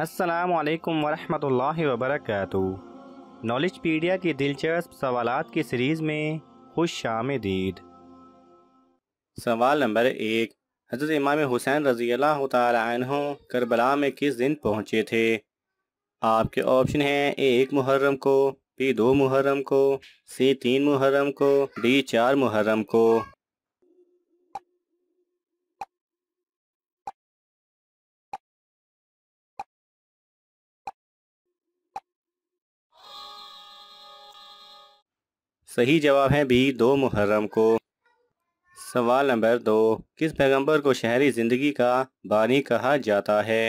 असलकम वरहमल वबरक नॉलेज पीडिया की दिलचस्प सवाल की सीरीज़ में खुश दीद सवाल नंबर एक हज़रत इमाम हुसैन रजी अल्लाह करबला में किस दिन पहुँचे थे आपके ऑप्शन हैं ए एक मुहर्रम को बी दो मुहर्रम को सी तीन मुहर्रम को डी चार मुहर्रम को सही जवाब है बी दो मुहर्रम को सवाल नंबर दो किस पैगंबर को शहरी ज़िंदगी का बानी कहा जाता है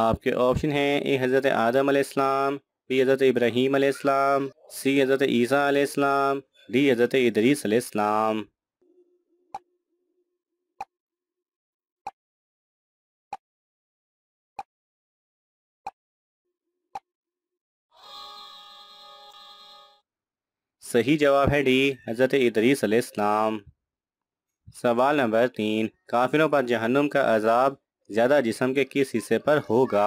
आपके ऑप्शन हैं ए हज़रत आदम आसमाम बी हज़रत इब्राहीम आलाम सी हज़रत ईसा आलाम डी हज़रत इदरीस सही जवाब है डी हज़रत इदरीसम सवाल नंबर तीन काफिलों पर जहन्नुम का अजाब ज़्यादा जिसम के किस हिस्से पर होगा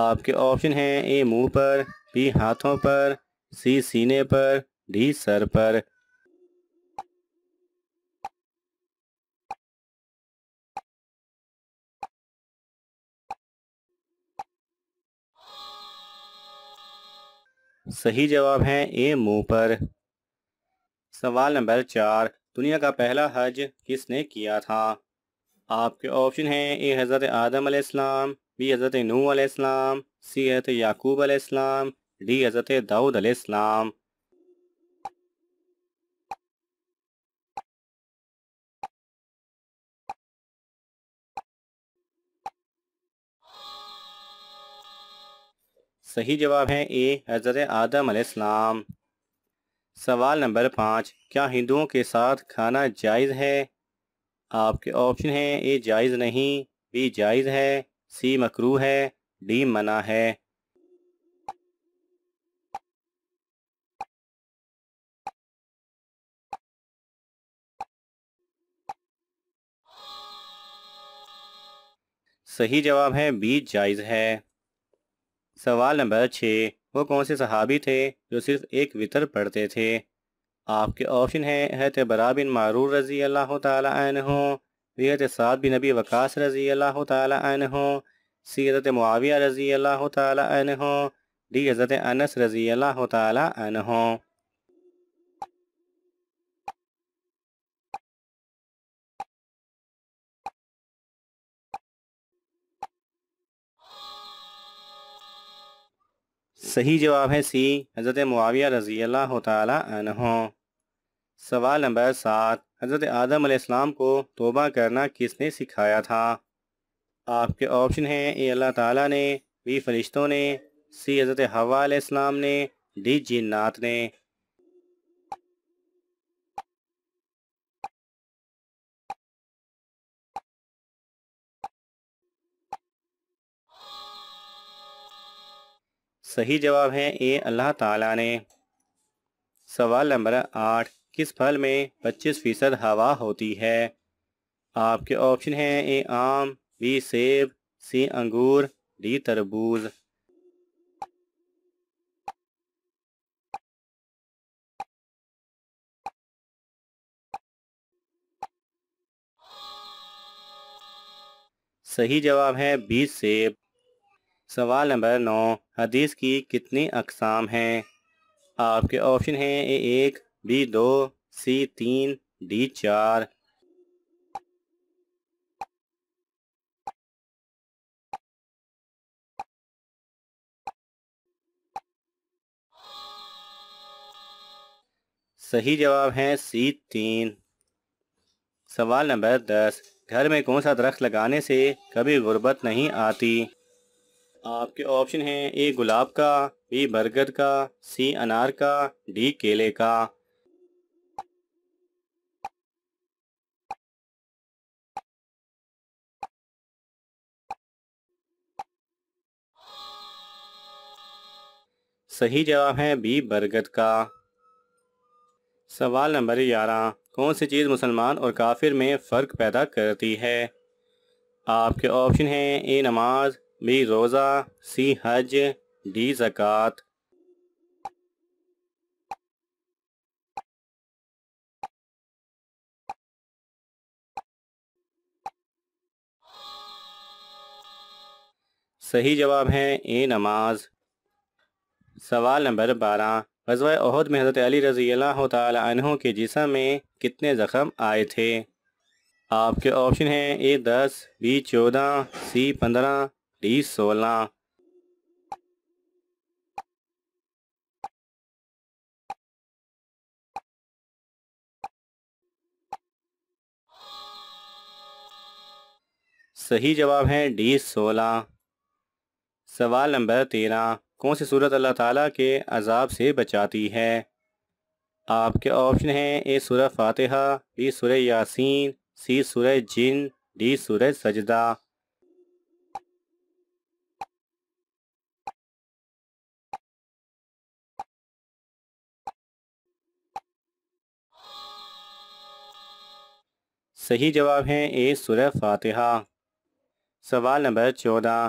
आपके ऑप्शन हैं ए मुंह पर बी हाथों पर सी सीने पर डी सर पर सही जवाब है ए मुंह पर सवाल नंबर चार दुनिया का पहला हज किसने किया था आपके ऑप्शन हैं ए हज़रत आदम अलैहिस्सलाम बी हज़रत नू अलैहिस्सलाम सी हज़रत याकूब अलैहिस्सलाम डी हज़रत दाऊद अलैहिस्सलाम सही जवाब है ए हज़रत आदम अलैहिस्सलाम सवाल नंबर पाँच क्या हिंदुओं के साथ खाना जायज़ है आपके ऑप्शन हैं ए जायज़ नहीं बी जायज़ है सी मकरू है डी मना है सही जवाब है बी जायज़ है सवाल नंबर छः वो कौन से सहाबी थे जो सिर्फ एक वितर पढ़ते थे आपके ऑप्शन है हैत बरा बिन मारूर रजी अल्लाह हो रियत साद बिन नबी वकास रजी अल्लाह तन सी हज़रत मुआविया रजी अल्लाह तन हो डी हज़रत अनस रजी अल्लाह तन हो सही जवाब है सी हज़रत मुआविया रजी अल्लाह सवाल नंबर सात हज़रत आदम को तोबा करना किसने सिखाया था आपके ऑप्शन हैं ए अल्लाह ताला ने बी फरिश्तों ने सी हज़रत हवा ने डी जिन्नात ने सही जवाब है ए अल्लाह ताला ने सवाल नंबर आठ किस फल में 25 फीसद हवा होती है आपके ऑप्शन हैं ए आम बी सेब सी अंगूर डी तरबूज सही जवाब है बी सेब सवाल नंबर नौ हदीस की कितनी अकसाम हैं आपके ऑप्शन हैं ए एक बी दो सी तीन डी चार सही जवाब है सी तीन सवाल नंबर दस घर में कौन सा दरख्त लगाने से कभी गुर्बत नहीं आती आपके ऑप्शन हैं ए गुलाब का बी बरगद का सी अनार का डी केले का सही जवाब है बी बरगद का सवाल नंबर ग्यारह कौन सी चीज़ मुसलमान और काफिर में फ़र्क पैदा करती है आपके ऑप्शन हैं ए नमाज बी रोज़ा सी हज डी ज़क़़त सही जवाब है ए नमाज सवाल नंबर बारह गजवा अहद में हज़रत अली रज़ी तहों के जिसम में कितने ज़ख़म आए थे आपके ऑप्शन हैं ए दस बी चौदह सी पंद्रह टी सोलह सही जवाब है डी सोलह सवाल नंबर तेरह कौन सी सूरत अल्लाह ताला के अजाब से बचाती है आपके ऑप्शन हैं ए सूरह फातिहा बी सूरह यासीन सी सूरह जिन डी सूरह सजदा सही जवाब है ए सुर फातिहा सवाल नंबर चौदह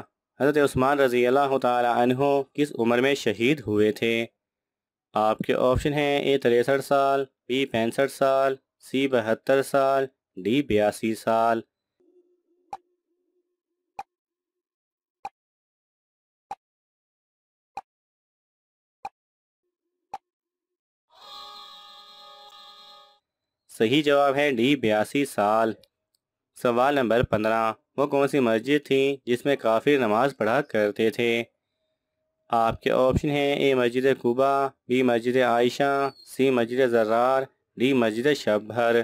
हज़रत उस्मान रज़ी अल्लाह तहों किस उम्र में शहीद हुए थे आपके ऑप्शन हैं ए तिरसठ साल बी पैंसठ साल सी बहत्तर साल डी बयासी साल सही जवाब है डी बयासी साल सवाल नंबर पंद्रह वो कौन सी मस्जिद थी जिसमें काफ़ी नमाज पढ़ा करते थे आपके ऑप्शन हैं ए मस्जिद कुबा बी मस्जिद आयशा सी मस्जिद जर्रार डी मस्जिद शबहर